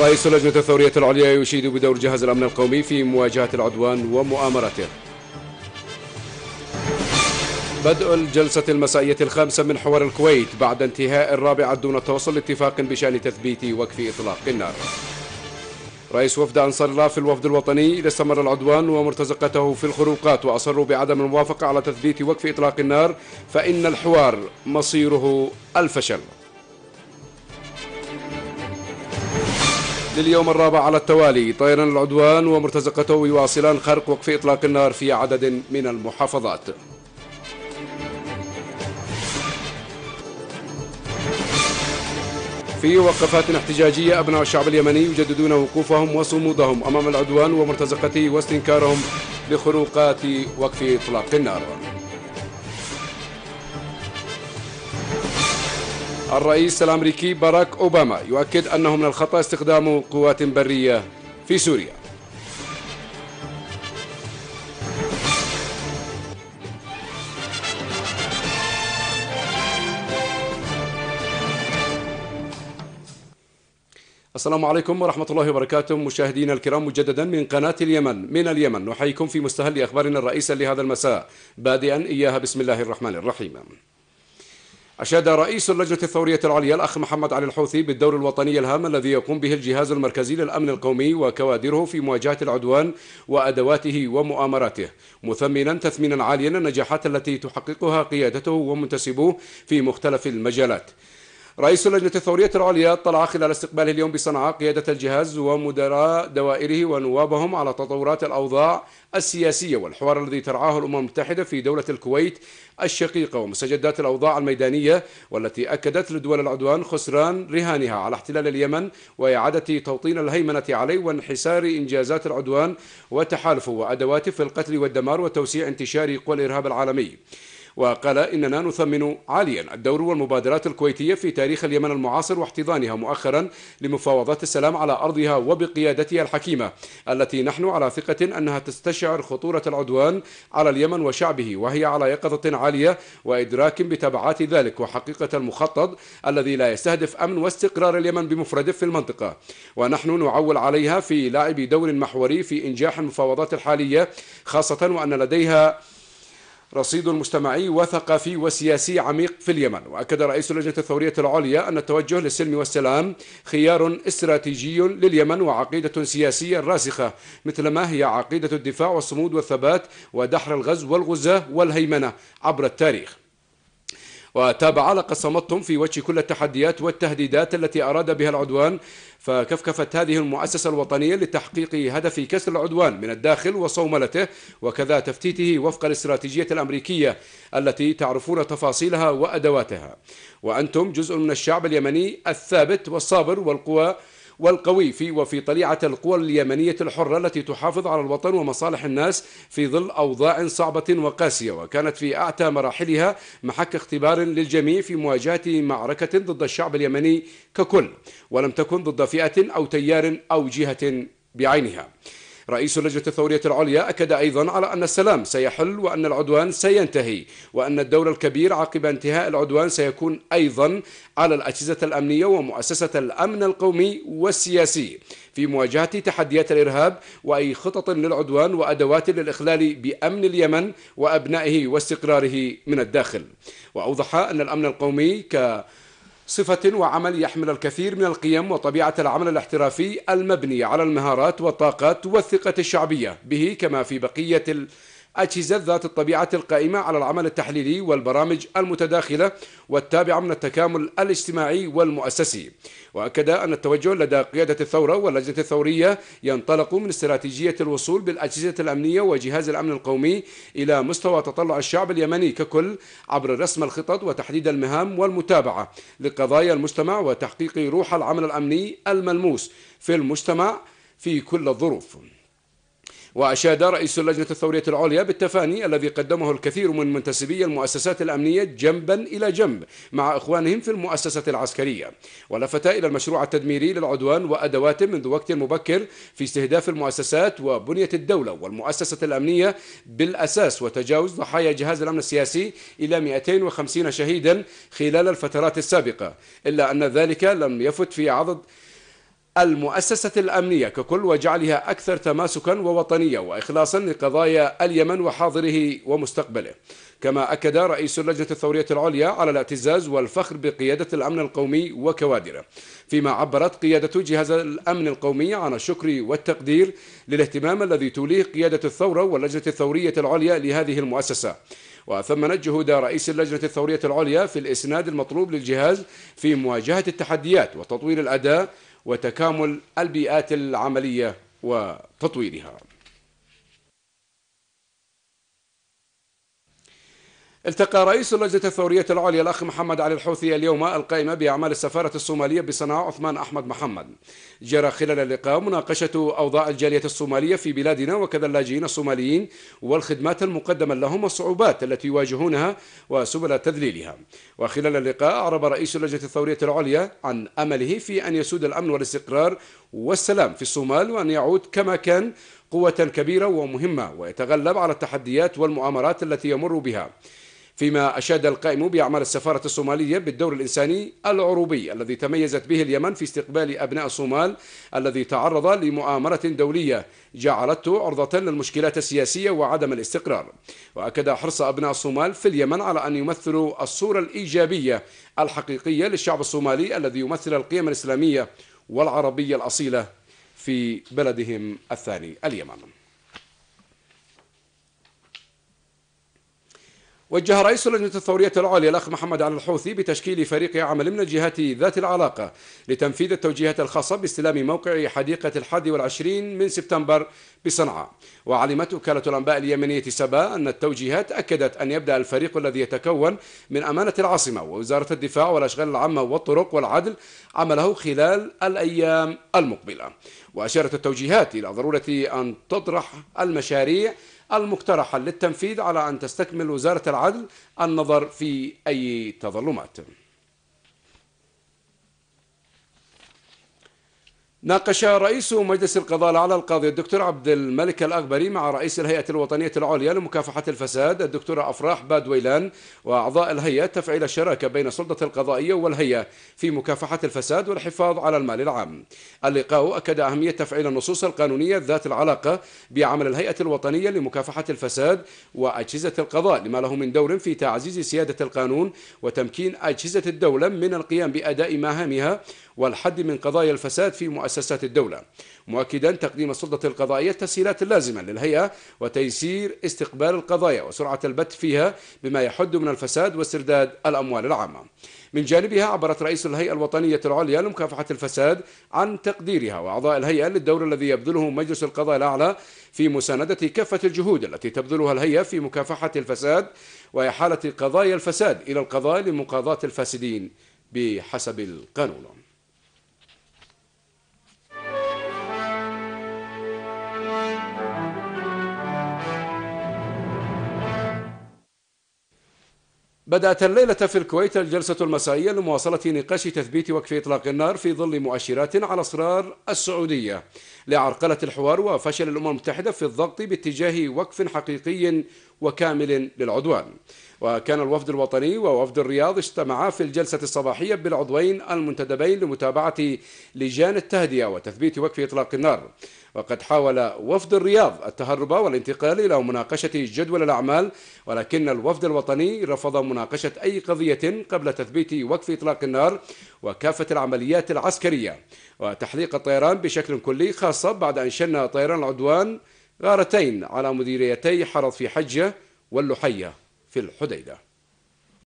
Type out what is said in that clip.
رئيس لجنة الثورية العليا يشيد بدور جهاز الأمن القومي في مواجهة العدوان ومؤامرته بدء الجلسة المسائية الخامسة من حوار الكويت بعد انتهاء الرابعة دون توصل لاتفاق بشأن تثبيت وقف إطلاق النار رئيس وفد أنصار الله في الوفد الوطني استمر العدوان ومرتزقته في الخروقات وأصروا بعدم الموافقة على تثبيت وقف إطلاق النار فإن الحوار مصيره الفشل لليوم الرابع على التوالي طيران العدوان ومرتزقته يواصلان خرق وقف إطلاق النار في عدد من المحافظات في وقفات احتجاجية أبناء الشعب اليمني يجددون وقوفهم وصمودهم أمام العدوان ومرتزقته واستنكارهم لخروقات وقف إطلاق النار الرئيس الأمريكي باراك أوباما يؤكد أنه من الخطأ استخدام قوات برية في سوريا السلام عليكم ورحمة الله وبركاته مشاهدينا الكرام مجددا من قناة اليمن من اليمن نحييكم في مستهل أخبارنا الرئيسة لهذا المساء بادئا إياها بسم الله الرحمن الرحيم أشاد رئيس اللجنة الثورية العليا الأخ محمد علي الحوثي بالدور الوطني الهام الذي يقوم به الجهاز المركزي للأمن القومي وكوادره في مواجهة العدوان وأدواته ومؤامراته مثمنا تثمينا عاليا النجاحات التي تحققها قيادته ومنتسبوه في مختلف المجالات رئيس اللجنة الثورية العليا اطلع خلال استقباله اليوم بصنعاء قيادة الجهاز ومدراء دوائره ونوابهم على تطورات الأوضاع السياسية والحوار الذي ترعاه الأمم المتحدة في دولة الكويت الشقيقة ومستجدات الأوضاع الميدانية والتي أكدت لدول العدوان خسران رهانها على احتلال اليمن وإعادة توطين الهيمنة عليه وانحسار إنجازات العدوان وتحالفه وأدواته في القتل والدمار وتوسيع انتشار قوى الإرهاب العالمي وقال إننا نثمن عاليا الدور والمبادرات الكويتية في تاريخ اليمن المعاصر واحتضانها مؤخرا لمفاوضات السلام على أرضها وبقيادتها الحكيمة التي نحن على ثقة أنها تستشعر خطورة العدوان على اليمن وشعبه وهي على يقظة عالية وإدراك بتبعات ذلك وحقيقة المخطط الذي لا يستهدف أمن واستقرار اليمن بمفرده في المنطقة ونحن نعول عليها في لعب دور محوري في إنجاح المفاوضات الحالية خاصة وأن لديها رصيد مجتمعي وثقافي وسياسي عميق في اليمن وأكد رئيس لجنة الثورية العليا أن التوجه للسلم والسلام خيار استراتيجي لليمن وعقيدة سياسية راسخة مثل ما هي عقيدة الدفاع والصمود والثبات ودحر الغزو والغزاة والهيمنة عبر التاريخ وتابع علق صمتهم في وجه كل التحديات والتهديدات التي أراد بها العدوان فكفكفت هذه المؤسسة الوطنية لتحقيق هدف كسر العدوان من الداخل وصوملته وكذا تفتيته وفق الاستراتيجية الأمريكية التي تعرفون تفاصيلها وأدواتها وأنتم جزء من الشعب اليمني الثابت والصابر والقوى والقوي في وفي طليعة القوى اليمنية الحرة التي تحافظ على الوطن ومصالح الناس في ظل أوضاع صعبة وقاسية وكانت في أعتى مراحلها محك اختبار للجميع في مواجهة معركة ضد الشعب اليمني ككل ولم تكن ضد فئة أو تيار أو جهة بعينها رئيس لجنة الثورية العليا أكد أيضا على أن السلام سيحل وأن العدوان سينتهي وأن الدور الكبير عقب انتهاء العدوان سيكون أيضا على الأجهزة الأمنية ومؤسسة الأمن القومي والسياسي في مواجهة تحديات الإرهاب وأي خطط للعدوان وأدوات للإخلال بأمن اليمن وأبنائه واستقراره من الداخل وأوضح أن الأمن القومي ك صفة وعمل يحمل الكثير من القيم وطبيعة العمل الاحترافي المبني على المهارات والطاقات والثقة الشعبية به كما في بقية أجهزة ذات الطبيعة القائمة على العمل التحليلي والبرامج المتداخلة والتابعة من التكامل الاجتماعي والمؤسسي وأكد أن التوجه لدى قيادة الثورة واللجنة الثورية ينطلق من استراتيجية الوصول بالأجهزة الأمنية وجهاز الأمن القومي إلى مستوى تطلع الشعب اليمني ككل عبر رسم الخطط وتحديد المهام والمتابعة لقضايا المجتمع وتحقيق روح العمل الأمني الملموس في المجتمع في كل الظروف وأشاد رئيس اللجنة الثورية العليا بالتفاني الذي قدمه الكثير من منتسبي المؤسسات الأمنية جنبا إلى جنب مع إخوانهم في المؤسسة العسكرية ولفت إلى المشروع التدميري للعدوان وأدواته منذ وقت مبكر في استهداف المؤسسات وبنية الدولة والمؤسسة الأمنية بالأساس وتجاوز ضحايا جهاز الأمن السياسي إلى 250 شهيدا خلال الفترات السابقة إلا أن ذلك لم يفت في عدد المؤسسة الأمنية ككل وجعلها أكثر تماسكا ووطنية وإخلاصا لقضايا اليمن وحاضره ومستقبله كما أكد رئيس اللجنة الثورية العليا على الاعتزاز والفخر بقيادة الأمن القومي وكوادره فيما عبرت قيادة جهاز الأمن القومي عن الشكر والتقدير للاهتمام الذي توليه قيادة الثورة واللجنة الثورية العليا لهذه المؤسسة وثمنت جهود رئيس اللجنة الثورية العليا في الإسناد المطلوب للجهاز في مواجهة التحديات وتطوير الأداء وتكامل البيئات العملية وتطويرها التقى رئيس اللجنة الثورية العليا الأخ محمد علي الحوثي اليوم القائمة بأعمال السفارة الصومالية بصنعاء عثمان أحمد محمد جرى خلال اللقاء مناقشة أوضاع الجالية الصومالية في بلادنا وكذا اللاجئين الصوماليين والخدمات المقدمة لهم والصعوبات التي يواجهونها وسبل تذليلها وخلال اللقاء أعرب رئيس اللجنة الثورية العليا عن أمله في أن يسود الأمن والاستقرار والسلام في الصومال وأن يعود كما كان قوة كبيرة ومهمة ويتغلب على التحديات والمؤامرات التي يمر بها فيما أشاد القائم بأعمال السفارة الصومالية بالدور الإنساني العروبي الذي تميزت به اليمن في استقبال أبناء الصومال الذي تعرض لمؤامرة دولية جعلته عرضة للمشكلات السياسية وعدم الاستقرار وأكد حرص أبناء الصومال في اليمن على أن يمثلوا الصورة الإيجابية الحقيقية للشعب الصومالي الذي يمثل القيم الإسلامية والعربية الأصيلة في بلدهم الثاني اليمن وجه رئيس لجنة الثورية العليا الأخ محمد علي الحوثي بتشكيل فريق عمل من الجهات ذات العلاقة لتنفيذ التوجيهات الخاصة باستلام موقع حديقة الحادي 21 من سبتمبر بصنعاء وعلمت وكالة الأنباء اليمنية سبا أن التوجيهات أكدت أن يبدأ الفريق الذي يتكون من أمانة العاصمة ووزارة الدفاع والأشغال العامة والطرق والعدل عمله خلال الأيام المقبلة وأشارت التوجيهات إلى ضرورة أن تطرح المشاريع المقترحة للتنفيذ على أن تستكمل وزارة العدل النظر في أي تظلمات ناقش رئيس مجلس القضاء على القاضي الدكتور عبد الملك الأغبري مع رئيس الهيئة الوطنية العليا لمكافحة الفساد الدكتورة أفراح بادويلان وأعضاء الهيئة تفعيل الشراكة بين السلطة القضائية والهيئة في مكافحة الفساد والحفاظ على المال العام. اللقاء أكد أهمية تفعيل النصوص القانونية ذات العلاقة بعمل الهيئة الوطنية لمكافحة الفساد وأجهزة القضاء لما له من دور في تعزيز سيادة القانون وتمكين أجهزة الدولة من القيام بأداء مهامها والحد من قضايا الفساد في مؤسسات الدولة مؤكدا تقديم السلطة القضائية التسهيلات اللازمة للهيئة وتيسير استقبال القضايا وسرعة البت فيها بما يحد من الفساد واسترداد الأموال العامة من جانبها عبرت رئيس الهيئة الوطنية العليا لمكافحة الفساد عن تقديرها وأعضاء الهيئة للدور الذي يبذله مجلس القضاء الأعلى في مساندة كافة الجهود التي تبذلها الهيئة في مكافحة الفساد وإحالة قضايا الفساد إلى القضاء لمقاضاة الفاسدين بحسب القانون بدأت الليلة في الكويت الجلسة المسائية لمواصلة نقاش تثبيت وقف إطلاق النار في ظل مؤشرات على إصرار السعودية لعرقلة الحوار وفشل الأمم المتحدة في الضغط باتجاه وقف حقيقي وكامل للعدوان وكان الوفد الوطني ووفد الرياض اجتمعا في الجلسة الصباحية بالعضوين المنتدبين لمتابعة لجان التهدئة وتثبيت وقف إطلاق النار وقد حاول وفد الرياض التهرب والانتقال إلى مناقشة جدول الأعمال ولكن الوفد الوطني رفض مناقشة أي قضية قبل تثبيت وقف إطلاق النار وكافة العمليات العسكرية وتحليق الطيران بشكل كلي خاصة بعد أن شن طيران العدوان غارتين على مديريتي حرض في حجة واللحية في الحديدة